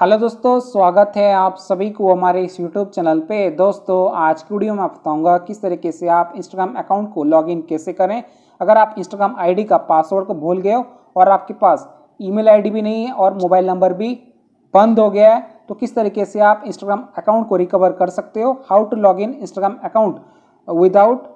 hello दोस्तों स्वागत है आप सभी को हमारे इस यूट्यूब चैनल पे दोस्तों आज की वीडियो में आप बताऊंगा किस तरीके से आप इंस्टाग्राम अकाउंट को लॉगिन कैसे करें अगर आप इंस्टाग्राम आईडी का पासवर्ड को भूल गए हो और आपके पास ईमेल आईडी भी नहीं है और मोबाइल नंबर भी बंद हो गया है तो किस तरीके से आप इंस्टाग्राम अकाउंट को रिकवर कर सकते हो how to log in Instagram account without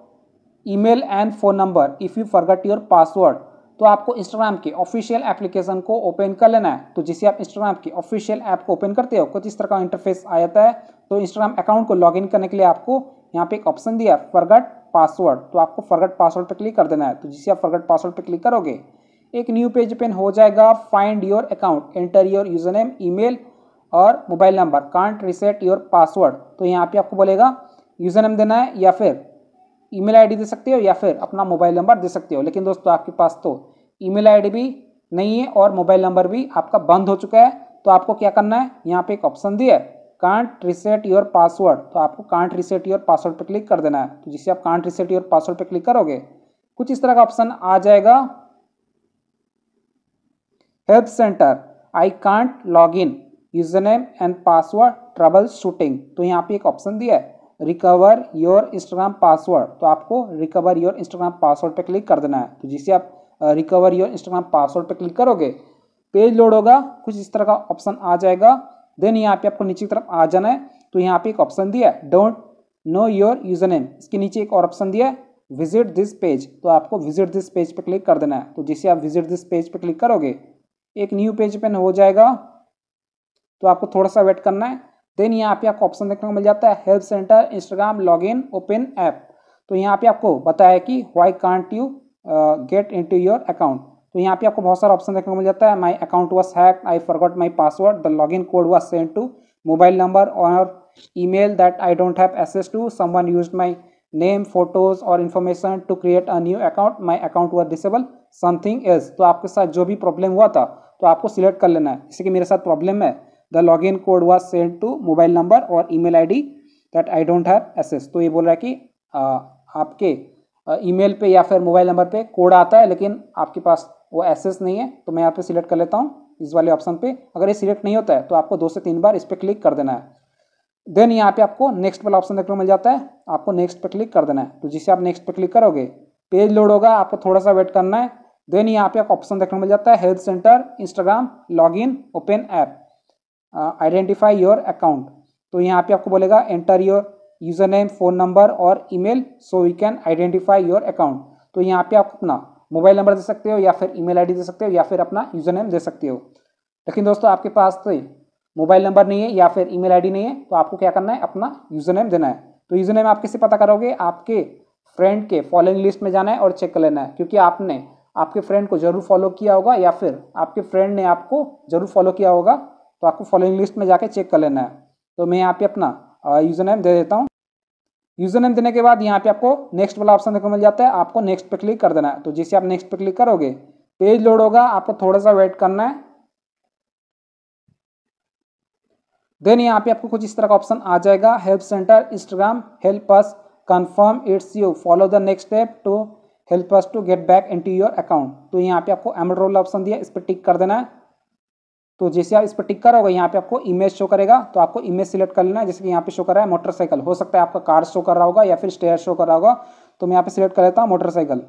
e and phone number if you forgot your password तो आपको इंस्टाग्राम की ऑफिशियल एप्लीकेशन को ओपन कर लेना है तो जिसे आप इंस्टाग्राम की ऑफिशियल ऐप को ओपन करते हो कुछ इस तरह का इंटरफेस आ जाता है तो इंस्टाग्राम अकाउंट को लॉगिन करने के लिए आपको यहाँ पे एक ऑप्शन दिया है फरगट पासवर्ड तो आपको फरगट पासवर्ड पर क्लिक कर देना है तो जिसे आप फरगट पासवर्ड पर क्लिक करोगे एक न्यू पेज पेन हो जाएगा find your account enter your user username email और mobile number can't reset your password तो यहाँ पे आपको बोलेगा यूजर नेम देना है या फिर ईमेल आईडी दे सकते हो या फिर अपना मोबाइल नंबर दे सकते हो लेकिन दोस्तों आपके पास तो ईमेल आईडी भी नहीं है और मोबाइल नंबर भी आपका बंद हो चुका है तो आपको क्या करना है यहाँ पे एक ऑप्शन दिया है कांट रिसेट योर पासवर्ड तो आपको कांट रिसेट योर पासवर्ड पर क्लिक कर देना है तो जिसे आप कांट रिसेट योर पासवर्ड पर क्लिक करोगे कुछ इस तरह का ऑप्शन आ जाएगा help center I can't log in user name and password troubleshooting तो यहाँ पे एक ऑप्शन दिया है रिकवर योर इंस्टाग्राम पासवर्ड तो आपको रिकवर योर इंस्टाग्राम पासवर्ड पर क्लिक कर देना है तो जिसे आप रिकवर योर इंस्टाग्राम पासवर्ड पर क्लिक करोगे पेज लोड होगा कुछ इस तरह का ऑप्शन आ जाएगा देन यहाँ पे आपको नीचे की तरफ आ जाना है तो यहाँ पे एक ऑप्शन दिया है don't know your user name इसके नीचे एक और ऑप्शन दिया है विजिट दिस पेज तो आपको विजिट दिस पेज पर क्लिक कर देना है तो जैसे आप विजिट दिस पेज पर क्लिक करोगे एक न्यू पेज पेन हो जाएगा तो आपको थोड़ा सा वेट करना है देन यहाँ पे आपको ऑप्शन देखने को मिल जाता है help center Instagram log in open app तो यहाँ पे आपको बताया कि why can't you get into your account तो यहाँ पे आपको बहुत सारा ऑप्शन देखने को मिल जाता है my account was hack I forgot my password the log in code was send to mobile number और email that I don't have access to someone use my name photos और information to create a new account my account was disable something else तो आपके साथ जो भी problem हुआ था तो आपको सिलेक्ट कर लेना है जैसे कि मेरे साथ प्रॉब्लम है the log in code was send to mobile number और email ID that I don't have access तो ये बोल रहा है कि आ, आपके ईमेल पे या फिर मोबाइल नंबर पे कोड आता है लेकिन आपके पास वो एसेस नहीं है तो मैं यहाँ पे सिलेक्ट कर लेता हूँ इस वाले ऑप्शन पे अगर ये सिलेक्ट नहीं होता है तो आपको दो से तीन बार इस पर क्लिक कर देना है देन यहाँ पे आपको नेक्स्ट वाला ऑप्शन देखने को मिल जाता है आपको नेक्स्ट पर क्लिक कर देना है तो जिसे आप नेक्स्ट पर क्लिक करोगे पेज लोड होगा आपको थोड़ा सा वेट करना है देन यहाँ पे आपको ऑप्शन देखने को मिल जाता है health center Instagram in open app identify your account तो यहाँ पे आपको बोलेगा enter your user name phone number और email so you can identify your account तो यहाँ पे आप अपना मोबाइल नंबर दे सकते हो या फिर ईमेल आईडी दे सकते हो या फिर अपना यूज़र नेम दे सकते हो लेकिन दोस्तों आपके पास तो मोबाइल नंबर नहीं है या फिर ईमेल आईडी नहीं है तो आपको क्या करना है अपना यूज़र नेम देना है तो यूज़र नेम आप किससे पता करोगे आपके फ्रेंड के फॉलोइंग लिस्ट में जाना है और चेक कर लेना है क्योंकि आपने आपके फ्रेंड को जरूर फॉलो किया होगा या फिर आपके फ्रेंड ने आपको जरूर फॉलो किया होगा तो आपको फॉलोइंग लिस्ट में जाके चेक कर लेना है तो मैं यहाँ पे अपना यूज़र नेम दे देता हूँ यूज़र नेम देने के बाद यहाँ पे आपको नेक्स्ट वाला ऑप्शन देखने मिल जाता है आपको नेक्स्ट पे क्लिक कर देना है तो जैसे आप नेक्स्ट पे क्लिक करोगे पेज लोड होगा आपको थोड़ा सा वेट करना है देन यहाँ पे आपको कुछ इस तरह का ऑप्शन आ जाएगा help center Instagram help us confirm it's you follow the next step to help us to get back in your account तो यहाँ पे आपको एमरोल ऑप्शन दिया इस पर टिक कर देना है तो जैसे आप इस पर टिक करोगे यहाँ पे आपको इमेज शो करेगा तो आपको इमेज सिलेक्ट कर लेना है जैसे कि यहाँ पे शो कर रहा है मोटरसाइकिल हो सकता है आपका कार शो कर रहा होगा या फिर स्टेयर शो कर रहा होगा तो मैं यहाँ पे सिलेक्ट कर लेता हूँ मोटरसाइकिल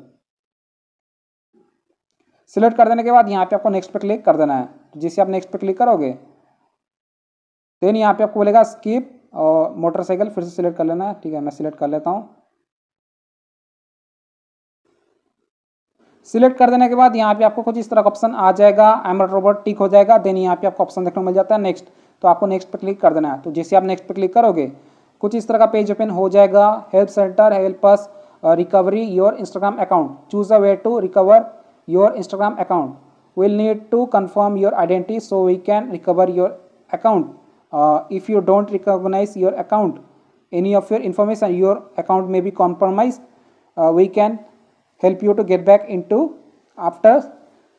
सिलेक्ट कर देने के बाद यहाँ पे आपको नेक्स्ट पे क्लिक कर देना है तो जैसे आप नेक्स्ट पे क्लिक करोगे देन यहाँ पे आपको बोलेगा स्कीप और मोटरसाइकिल फिर से सिलेक्ट कर लेना है ठीक है मैं सिलेक्ट कर लेता हूँ सिलेक्ट कर देने के बाद यहाँ पे आपको कुछ इस तरह का ऑप्शन आ जाएगा एमर रोबोट टिक हो जाएगा देन यहाँ पे आपको ऑप्शन देखने को मिल जाता है नेक्स्ट तो आपको नेक्स्ट पर क्लिक कर देना है तो जैसे आप नेक्स्ट पर क्लिक करोगे कुछ इस तरह का पेज ओपन हो जाएगा help center help us recovery your Instagram account choose a way to recover your Instagram account will need to confirm your identity so we can recover your account if you don't recognise your account any of your information your account may be compromise we can help you to get back into after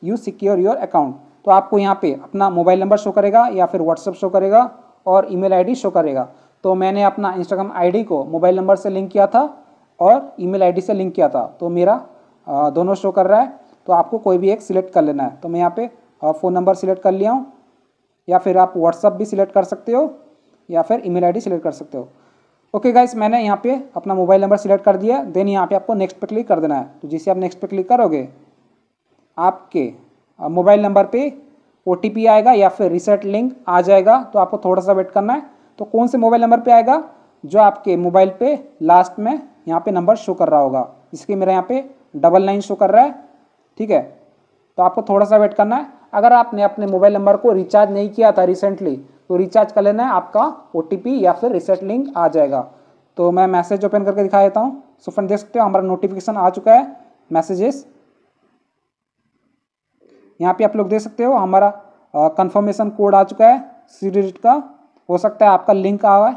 you secure your account तो आपको यहाँ पे अपना mobile number show करेगा या फिर WhatsApp show करेगा और ईमेल आईडी शो करेगा तो मैंने अपना इंस्टाग्राम आईडी को मोबाइल नंबर से लिंक किया था और ईमेल आईडी से लिंक किया था तो मेरा दोनों शो कर रहा है तो आपको कोई भी एक सिलेक्ट कर लेना है तो मैं यहाँ पे फ़ोन नंबर सिलेक्ट कर लिया हूँ या फिर आप व्हाट्सअप भी सिलेक्ट कर सकते हो या फिर ईमेल आईडी सिलेक्ट कर सकते हो ओके गाइस मैंने यहाँ पे अपना मोबाइल नंबर सिलेक्ट कर दिया देन यहाँ पे आपको नेक्स्ट पे क्लिक कर देना है तो जिसे आप नेक्स्ट पे क्लिक करोगे आपके मोबाइल नंबर पे ओ आएगा या फिर रिसेट लिंक आ जाएगा तो आपको थोड़ा सा वेट करना है तो कौन से मोबाइल नंबर पर आएगा जो आपके मोबाइल पे लास्ट में यहाँ पे नंबर शो कर रहा होगा इसके मेरा यहाँ पे डबल नाइन शो कर रहा है ठीक है तो आपको थोड़ा सा वेट करना है अगर आपने अपने मोबाइल नंबर को रिचार्ज नहीं किया था रिसेंटली तो रिचार्ज कर लेना है आपका ओ या फिर रिसेट लिंक आ जाएगा तो मैं मैसेज ओपन करके दिखा देता हूँ सो फ्रेंड देख सकते हो हमारा नोटिफिकेशन आ चुका है मैसेजेस यहाँ पे आप लोग देख सकते हो हमारा कंफर्मेशन कोड आ चुका है सी डिजिट का हो सकता है आपका लिंक हुआ है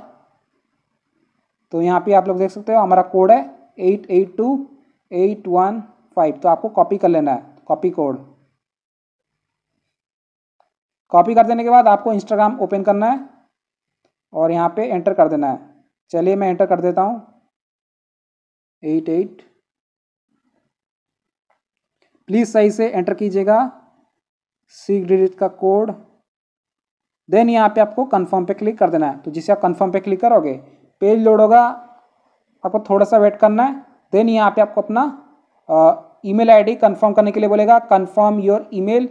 तो यहाँ पे आप लोग देख सकते हो हमारा कोड है eight eight two eight one five तो आपको कॉपी कर लेना है कॉपी कोड कॉपी कर देने के बाद आपको इंस्टाग्राम ओपन करना है और यहाँ पे एंटर कर देना है चलिए मैं एंटर कर देता हूँ एट एट प्लीज़ सही से एंटर कीजिएगा सी डिजिट का कोड देन यहाँ पे आपको कंफर्म पे क्लिक कर देना है तो जिसे आप कंफर्म पे क्लिक करोगे पेज लोड होगा आपको थोड़ा सा वेट करना है देन यहाँ पे आपको अपना ईमेल आईडी कंफर्म करने के लिए बोलेगा confirm your email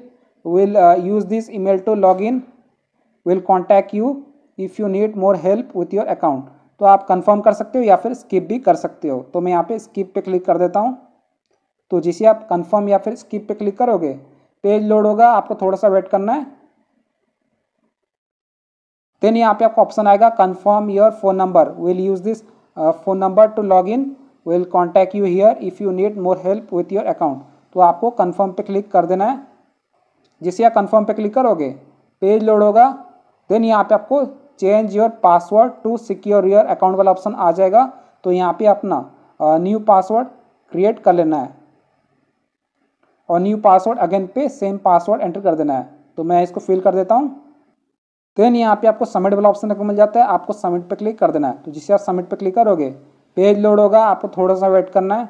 will uh, use this email to log in will contact you if you need more help with your account तो आप कंफर्म कर सकते हो या फिर स्किप भी कर सकते हो तो मैं यहाँ पे स्किप पे क्लिक कर देता हूँ तो जिसे आप कंफर्म या फिर स्किप पे क्लिक करोगे पेज लोड होगा आपको थोड़ा सा वेट करना है देन यहाँ पे आपको ऑप्शन आएगा confirm your phone number will use this phone number to log in will contact you here if you need more help with your account तो आपको कन्फर्म पे क्लिक कर देना है जिसे आप कन्फर्म पर क्लिक करोगे पेज लोड होगा देन यहाँ पे आपको change your password to secure your account वाला ऑप्शन आ जाएगा तो यहाँ पे अपना न्यू पासवर्ड क्रिएट कर लेना है और न्यू पासवर्ड अगेन पे सेम पासवर्ड एंटर कर देना है तो मैं इसको फिल कर देता हूँ देन यहाँ पे आपको सबमिट वाला ऑप्शन मिल जाता है आपको सबमिट पे क्लिक कर देना है तो जिसे आप सबमिट पे क्लिक करोगे पेज लोड होगा आपको थोड़ा सा वेट करना है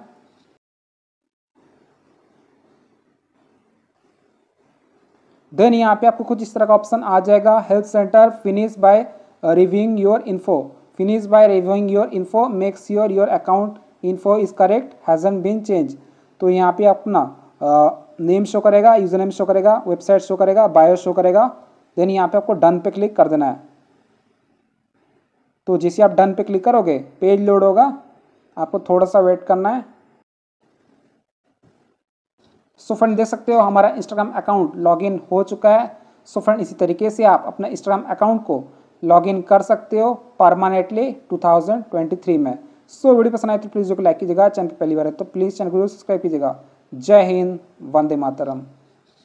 देन यहाँ पे आपको कुछ इस तरह का ऑप्शन आ जाएगा health center finish by reviewing your info finish by reviewing your info make sure your account info is correct hasn't been change तो यहाँ पे अपना नेम uh, शो करेगा यूजर नेम शो करेगा वेबसाइट शो करेगा bio show करेगा then यहाँ पे आपको डन पे क्लिक कर देना है तो जैसे आप डन पे क्लिक करोगे पेज लोड होगा आपको थोड़ा सा वेट करना है सो फ्रेंड देख सकते हो हमारा इंस्टाग्राम अकाउंट लॉगिन हो चुका है सो फ्रेंड इसी तरीके से आप अपना इंस्टाग्राम अकाउंट को लॉगिन कर सकते हो परमानेंटली 2023 में सो वीडियो पसंद आए तो प्लीज़ जो लाइक कीजिएगा चैनल पहली बार है तो प्लीज़ चैनल को सब्सक्राइब कीजिएगा जय हिंद वंदे मातरम